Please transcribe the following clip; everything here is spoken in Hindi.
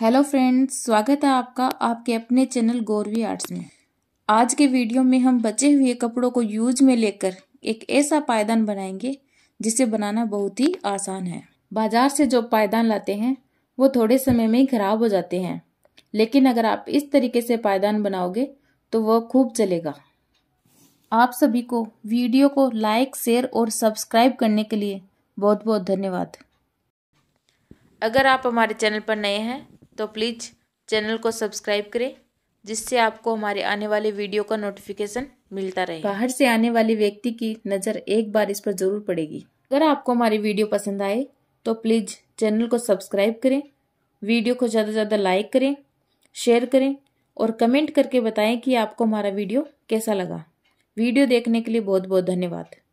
हेलो फ्रेंड्स स्वागत है आपका आपके अपने चैनल गोरवी आर्ट्स में आज के वीडियो में हम बचे हुए कपड़ों को यूज में लेकर एक ऐसा पायदान बनाएंगे जिसे बनाना बहुत ही आसान है बाजार से जो पायदान लाते हैं वो थोड़े समय में ही खराब हो जाते हैं लेकिन अगर आप इस तरीके से पायदान बनाओगे तो वह खूब चलेगा आप सभी को वीडियो को लाइक शेयर और सब्सक्राइब करने के लिए बहुत बहुत धन्यवाद अगर आप हमारे चैनल पर नए हैं तो प्लीज़ चैनल को सब्सक्राइब करें जिससे आपको हमारे आने वाले वीडियो का नोटिफिकेशन मिलता रहे बाहर से आने वाले व्यक्ति की नज़र एक बार इस पर ज़रूर पड़ेगी अगर आपको हमारी वीडियो पसंद आए तो प्लीज़ चैनल को सब्सक्राइब करें वीडियो को ज़्यादा से ज़्यादा लाइक करें शेयर करें और कमेंट करके बताएं कि आपको हमारा वीडियो कैसा लगा वीडियो देखने के लिए बहुत बहुत धन्यवाद